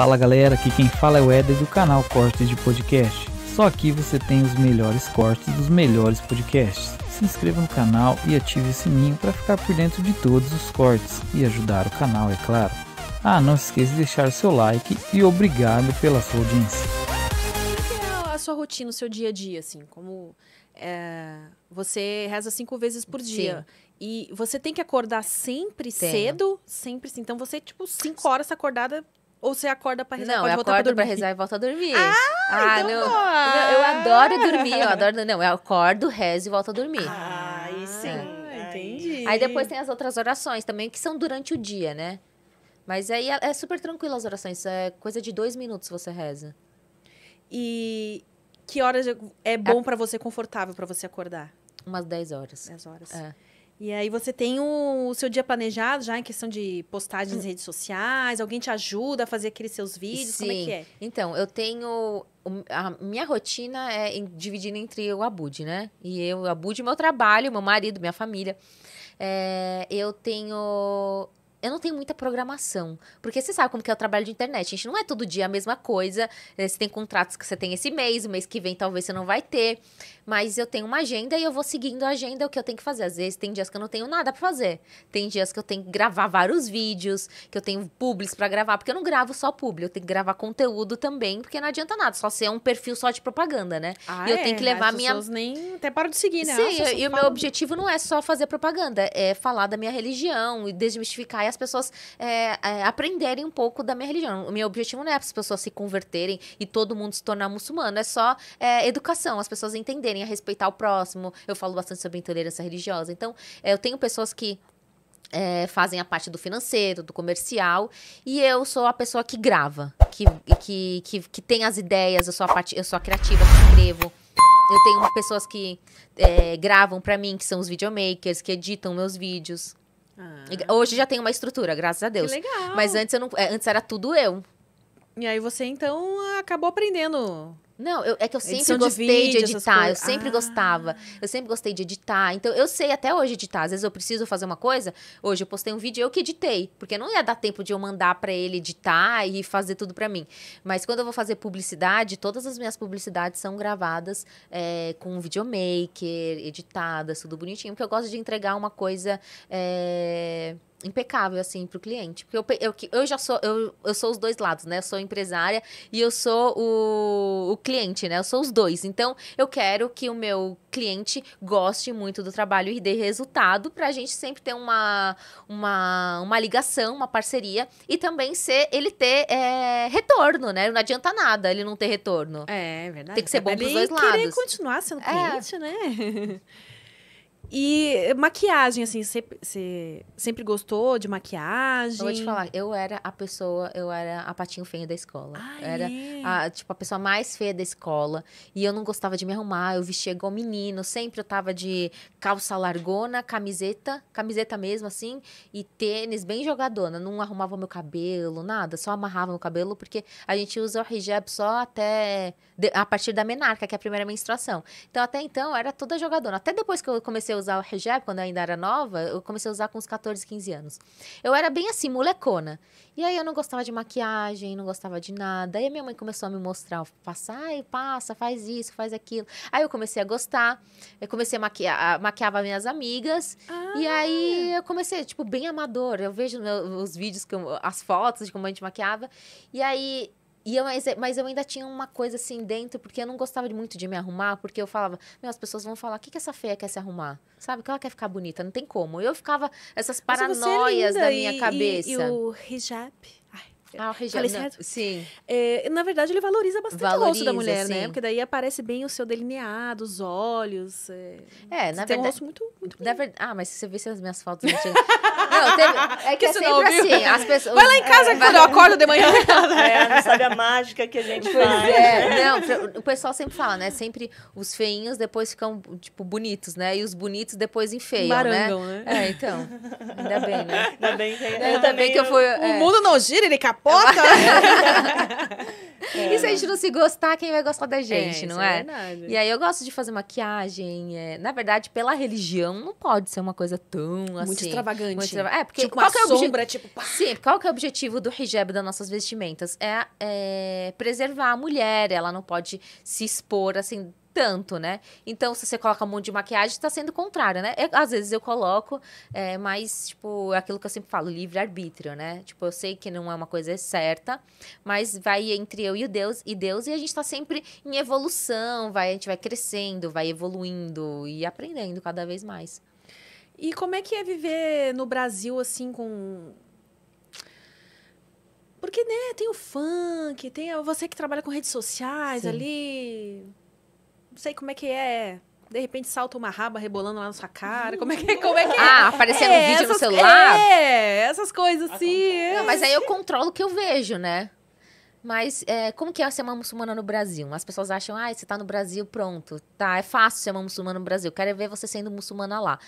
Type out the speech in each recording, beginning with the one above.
Fala galera, aqui quem fala é o Eder do canal Cortes de Podcast. Só aqui você tem os melhores cortes dos melhores podcasts. Se inscreva no canal e ative o sininho para ficar por dentro de todos os cortes e ajudar o canal, é claro. Ah, não esqueça de deixar o seu like e obrigado pela sua audiência. Como é a sua rotina, o seu dia a dia, assim, como é, você reza cinco vezes por dia. Sim. E você tem que acordar sempre Tenho. cedo, sempre. Então você, tipo, cinco horas acordada ou você acorda pra rezar não, e pode dormir? Não, eu acordo pra rezar e volto a dormir. Ah, ah então não. eu adoro dormir, eu adoro... Não, eu acordo, rezo e volto a dormir. Ah, aí sim. Ah, entendi. Aí depois tem as outras orações também, que são durante o dia, né? Mas aí é, é super tranquilo as orações. É coisa de dois minutos você reza. E que horas é bom para você, confortável para você acordar? Umas 10 horas. 10 horas. É. E aí você tem o, o, seu dia planejado já em questão de postagens nas redes sociais? Alguém te ajuda a fazer aqueles seus vídeos? Sim. Como é que é? Então, eu tenho... A minha rotina é dividida entre o Abud, né? E eu, o Abud, meu trabalho, meu marido, minha família. É, eu tenho eu não tenho muita programação. Porque você sabe como que é o trabalho de internet. A gente não é todo dia a mesma coisa. É, você tem contratos que você tem esse mês, o mês que vem talvez você não vai ter. Mas eu tenho uma agenda e eu vou seguindo a agenda, é o que eu tenho que fazer. Às vezes tem dias que eu não tenho nada para fazer. Tem dias que eu tenho que gravar vários vídeos, que eu tenho públicos para gravar. Porque eu não gravo só público. eu tenho que gravar conteúdo também, porque não adianta nada. Só ser um perfil só de propaganda, né? Ah, e eu é, tenho que é. levar as minha. nem até para de seguir, né? Sim, e o meu objetivo não é só fazer propaganda, é falar da minha religião e desmistificar as pessoas é, é, aprenderem um pouco da minha religião. O meu objetivo não é as pessoas se converterem e todo mundo se tornar muçulmano, é só é, educação, as pessoas entenderem a respeitar o próximo. Eu falo bastante sobre intolerância religiosa. Então, eu tenho pessoas que é, fazem a parte do financeiro, do comercial, e eu sou a pessoa que grava, que, que, que, que tem as ideias, eu sou a parte, eu sou a criativa que escrevo. Eu tenho pessoas que é, gravam para mim, que são os videomakers, que editam meus vídeos. Ah. Hoje já tem uma estrutura, graças a Deus. Que legal. Mas antes eu não, é, antes era tudo eu. E aí você então acabou aprendendo não, eu, é que eu sempre Edição gostei de, vídeo, de editar. Eu sempre ah. gostava. Eu sempre gostei de editar. Então, eu sei até hoje editar. Às vezes eu preciso fazer uma coisa. Hoje eu postei um vídeo, e eu que editei. Porque não ia dar tempo de eu mandar para ele editar e fazer tudo para mim. Mas quando eu vou fazer publicidade, todas as minhas publicidades são gravadas é, com um videomaker, editadas, tudo bonitinho. Porque eu gosto de entregar uma coisa. É impecável, assim, pro cliente. Porque eu, eu, eu já sou, eu, eu sou os dois lados, né? Eu sou empresária e eu sou o, o cliente, né? Eu sou os dois. Então, eu quero que o meu cliente goste muito do trabalho e dê resultado pra gente sempre ter uma, uma, uma ligação, uma parceria e também ser, ele ter é, retorno, né? Não adianta nada ele não ter retorno. É, é verdade. Tem que ser bom pros dois lados. querer continuar sendo é. cliente, é. né? E maquiagem, assim, você sempre gostou de maquiagem? Eu vou te falar, eu era a pessoa, eu era a patinho feio da escola. Ah, era é? a, tipo, a pessoa mais feia da escola. E eu não gostava de me arrumar, eu vestia igual menino. Sempre eu tava de calça largona, camiseta, camiseta mesmo, assim, e tênis bem jogadona. Não arrumava meu cabelo, nada, só amarrava meu cabelo, porque a gente usa o hijab só até. a partir da menarca, que é a primeira menstruação. Então, até então, era toda jogadona. Até depois que eu comecei a usar o hijab quando eu ainda era nova, eu comecei a usar com uns 14, 15 anos. Eu era bem assim, molecona. E aí eu não gostava de maquiagem, não gostava de nada. Aí a minha mãe começou a me mostrar, passa, ai, passa, faz isso, faz aquilo. Aí eu comecei a gostar, eu comecei a maquiar, maquiava minhas amigas. Ah. E aí eu comecei, tipo, bem amador. Eu vejo os vídeos, as fotos de como a gente maquiava. E aí e eu, mas, mas eu ainda tinha uma coisa assim dentro, porque eu não gostava muito de me arrumar, porque eu falava, meu, as pessoas vão falar, o que, que essa feia quer se arrumar? Sabe? Que ela quer ficar bonita, não tem como. Eu ficava essas paranoias é da minha e, cabeça. E, e o hijab. Ai, ah, o regime. Sim. É, na verdade, ele valoriza bastante valoriza, o rosto da mulher, né? sim. né? Porque daí aparece bem o seu delineado, os olhos. É, é na verdade. Tem um rosto muito, muito na ver... Ah, mas se você visse as minhas fotos não, teve... é que, que é sempre não, assim. As pessoas... Vai lá em casa é, quando eu acordo de manhã. é, não sabe a mágica que a gente pois faz. É. Não, o pessoal sempre fala, né? Sempre os feinhos depois ficam, tipo, bonitos, né? E os bonitos depois enfeiam, né? Marangam, né? né? É, então. Ainda bem, né? Ainda bem ainda ainda bem que eu fui... O é. mundo não gira, ele capaz é capota? É. E se a gente não se gostar, quem vai gostar da é, gente, é, não é? é e aí eu gosto de fazer maquiagem. É... Na verdade, pela religião, não pode ser uma coisa tão muito assim. Extravagante. Muito extravagante. É, porque tipo, qual é sombra, tipo. Pá. Sim, qual que é o objetivo do hijab das nossas vestimentas? É, é preservar a mulher, ela não pode se expor assim tanto, né? Então, se você coloca um monte de maquiagem, tá sendo contrário, né? Eu, às vezes eu coloco, é, mas, tipo, é aquilo que eu sempre falo, livre-arbítrio, né? Tipo, eu sei que não é uma coisa certa, mas vai entre eu e o Deus, e Deus, e a gente tá sempre em evolução, vai, a gente vai crescendo, vai evoluindo e aprendendo cada vez mais. E como é que é viver no Brasil, assim, com porque, né, tem o funk, tem você que trabalha com redes sociais Sim. ali não sei como é que é. De repente salta uma raba rebolando lá na sua cara. Como é que, é, como é, que é? Ah, aparecendo é, um vídeo essas, no celular? É, essas coisas assim. É. Não, mas aí eu controlo o que eu vejo, né? Mas é, como que é ser uma muçulmana no Brasil? As pessoas acham, ah, você tá no Brasil, pronto. Tá, é fácil ser uma muçulmana no Brasil. Quero é ver você sendo muçulmana lá.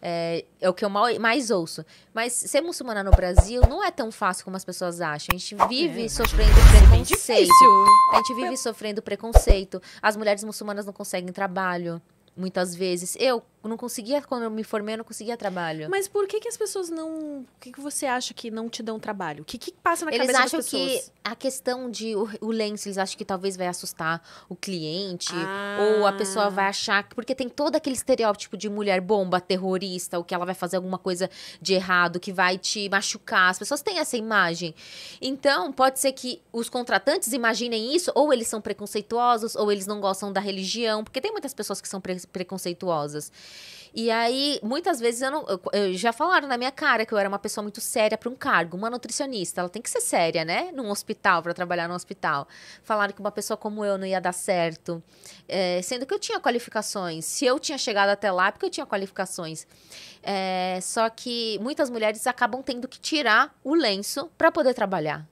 É, é o que eu mais ouço. Mas ser muçulmana no Brasil não é tão fácil como as pessoas acham. A gente é, vive é, sofrendo preconceito. É a gente vive sofrendo preconceito. As mulheres muçulmanas não conseguem trabalho, muitas vezes. Eu não conseguia, quando eu me formei, eu não conseguia trabalho. Mas por que, que as pessoas não. O que, que você acha que não te dão trabalho? O que, que passa na eles cabeça das pessoas? Eles acham que a questão de o, o lenço, eles acham que talvez vai assustar o cliente, ah. ou a pessoa vai achar. Porque tem todo aquele estereótipo de mulher bomba, terrorista, ou que ela vai fazer alguma coisa de errado, que vai te machucar. As pessoas têm essa imagem. Então, pode ser que os contratantes imaginem isso, ou eles são preconceituosos, ou eles não gostam da religião, porque tem muitas pessoas que são pre preconceituosas. E aí, muitas vezes eu não. Eu, já falaram na minha cara que eu era uma pessoa muito séria para um cargo. Uma nutricionista, ela tem que ser séria, né? Num hospital, para trabalhar no hospital. Falaram que uma pessoa como eu não ia dar certo. É, sendo que eu tinha qualificações. Se eu tinha chegado até lá, é porque eu tinha qualificações. É, só que muitas mulheres acabam tendo que tirar o lenço para poder trabalhar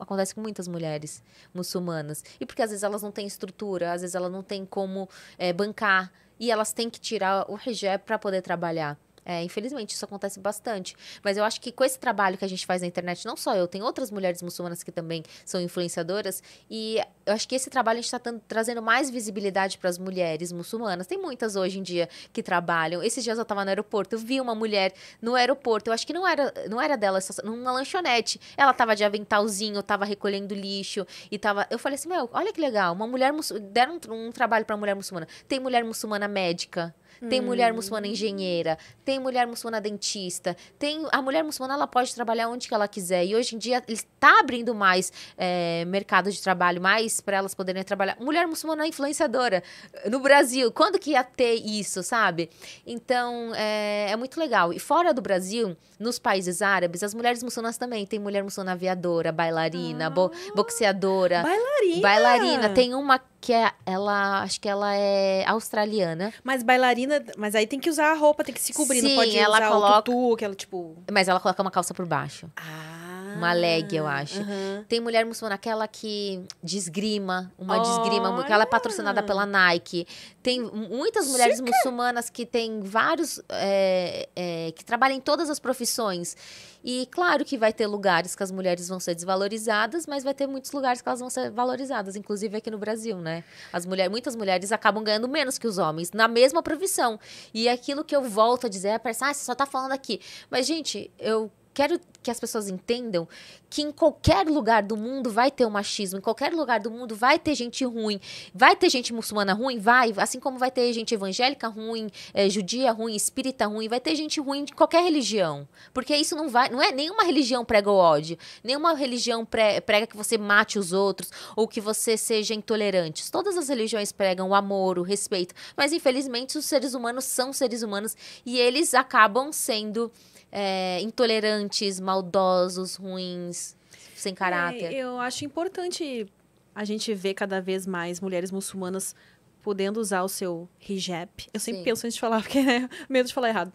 acontece com muitas mulheres muçulmanas. E porque às vezes elas não têm estrutura, às vezes elas não têm como é, bancar e elas têm que tirar o hijab para poder trabalhar. É, infelizmente, isso acontece bastante. Mas eu acho que com esse trabalho que a gente faz na internet, não só eu, tem outras mulheres muçulmanas que também são influenciadoras. E eu acho que esse trabalho a gente está trazendo mais visibilidade para as mulheres muçulmanas. Tem muitas hoje em dia que trabalham. Esses dias eu estava no aeroporto, eu vi uma mulher no aeroporto. Eu acho que não era, não era dela, numa lanchonete. Ela estava de aventalzinho, estava recolhendo lixo e estava. Eu falei assim: meu, olha que legal, uma mulher. Deram um, um trabalho para mulher muçulmana. Tem mulher muçulmana médica. Tem mulher hum. muçulmana engenheira, tem mulher muçulmana dentista, tem a mulher muçulmana ela pode trabalhar onde que ela quiser. E hoje em dia está abrindo mais é, mercado de trabalho, mais para elas poderem trabalhar. Mulher muçulmana é influenciadora eh, no Brasil, quando que ia ter isso, sabe? Então é, é muito legal. E fora do Brasil, nos países árabes, as mulheres muçulmanas também tem mulher muçulmana aviadora, bailarina, ah. bo boxeadora, bailarina, bailarina. Tem uma que é, ela, acho que ela é australiana. Mas bailarina, mas aí tem que usar a roupa, tem que se cobrir, Sim, não pode ela usar coloca... o tutu, que ela tipo. Mas ela coloca uma calça por baixo. Ah uma leg, eu ah, acho. Uhum. Tem mulher muçulmana, aquela que desgrima, uma oh, desgrima, que ela é patrocinada pela Nike. Tem muitas mulheres Chica. muçulmanas que tem vários. É, é, que trabalham em todas as profissões. E claro que vai ter lugares que as mulheres vão ser desvalorizadas, mas vai ter muitos lugares que elas vão ser valorizadas, inclusive aqui no Brasil, né? As mulheres, muitas mulheres acabam ganhando menos que os homens na mesma profissão. E aquilo que eu volto a dizer é, parece, ah, você só tá falando aqui. Mas gente, eu quero que as pessoas entendam que em qualquer lugar do mundo vai ter o um machismo, em qualquer lugar do mundo vai ter gente ruim, vai ter gente muçulmana ruim, vai, assim como vai ter gente evangélica ruim, é, judia ruim, espírita ruim, vai ter gente ruim de qualquer religião, porque isso não vai, não é nenhuma religião prega o ódio, nenhuma religião prega que você mate os outros ou que você seja intolerante. Todas as religiões pregam o amor, o respeito, mas infelizmente os seres humanos são seres humanos e eles acabam sendo é, intolerantes, maldosos, ruins, sem caráter. É, eu acho importante a gente ver cada vez mais mulheres muçulmanas podendo usar o seu hijab. Eu sempre Sim. penso antes de falar, porque é medo de falar errado.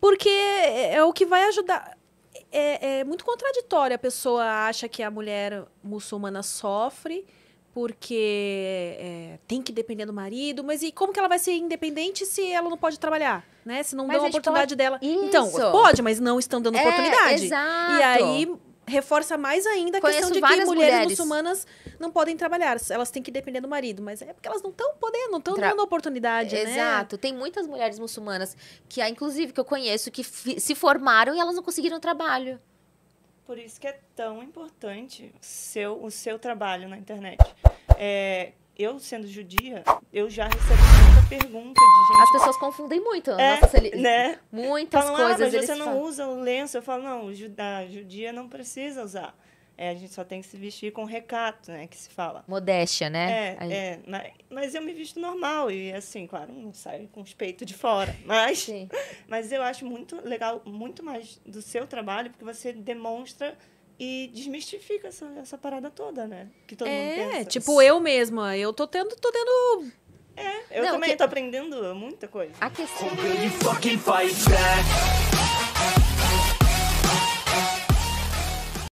Porque é, é o que vai ajudar. É, é muito contraditório. A pessoa acha que a mulher muçulmana sofre porque é, tem que depender do marido, mas e como que ela vai ser independente se ela não pode trabalhar, né? Se não mas dão a oportunidade pode... dela. Então, isso. Então, pode, mas não estão dando é, oportunidade. Exato. E aí reforça mais ainda a Conheço questão de que mulheres, mulheres, muçulmanas não podem trabalhar, elas têm que depender do marido, mas é porque elas não estão podendo, não estão Tra... dando oportunidade, né? Exato. Né? Tem muitas mulheres muçulmanas que, ah, inclusive, que eu conheço, que se formaram e elas não conseguiram trabalho por isso que é tão importante seu, o seu trabalho na internet. É, eu, sendo judia, eu já recebi muita pergunta de gente. As pessoas confundem muito. É, nossa, né? Muitas falam, coisas. Ah, mas você não falam. usa o lenço. Eu falo, não, a judia não precisa usar. É, a gente só tem que se vestir com recato, né? Que se fala. Modéstia, né? É, gente... é mas, mas, eu me visto normal. E assim, claro, não saio com os peitos de fora. Mas, Sim. mas eu acho muito legal, muito mais do seu trabalho, porque você demonstra e desmistifica essa, essa parada toda, né? Que todo é, mundo pensa. tipo eu mesma. Eu tô tendo, tô tendo é, eu não, também que... tô aprendendo muita coisa. A questão.